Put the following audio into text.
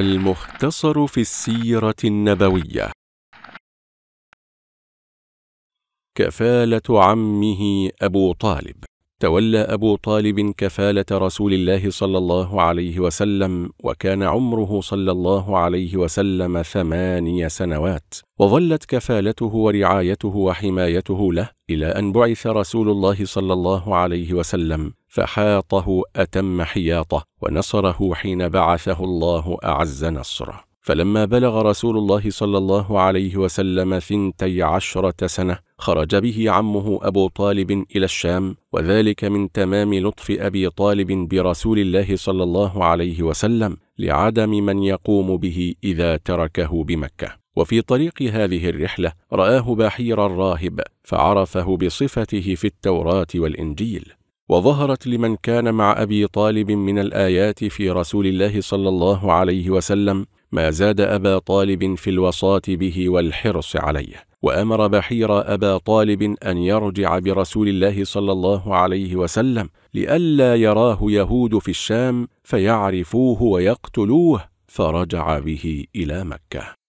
المختصر في السيرة النبوية كفالة عمه أبو طالب تولى أبو طالب كفالة رسول الله صلى الله عليه وسلم وكان عمره صلى الله عليه وسلم ثماني سنوات وظلت كفالته ورعايته وحمايته له إلى أن بعث رسول الله صلى الله عليه وسلم فحاطه أتم حياطه ونصره حين بعثه الله أعز نصره فلما بلغ رسول الله صلى الله عليه وسلم ثنتي عشرة سنة خرج به عمه أبو طالب إلى الشام وذلك من تمام لطف أبي طالب برسول الله صلى الله عليه وسلم لعدم من يقوم به إذا تركه بمكة وفي طريق هذه الرحلة رآه باحير الراهب فعرفه بصفته في التوراة والإنجيل وظهرت لمن كان مع أبي طالب من الآيات في رسول الله صلى الله عليه وسلم ما زاد أبا طالب في الوصاة به والحرص عليه وأمر بحير أبا طالب أن يرجع برسول الله صلى الله عليه وسلم لئلا يراه يهود في الشام فيعرفوه ويقتلوه فرجع به إلى مكة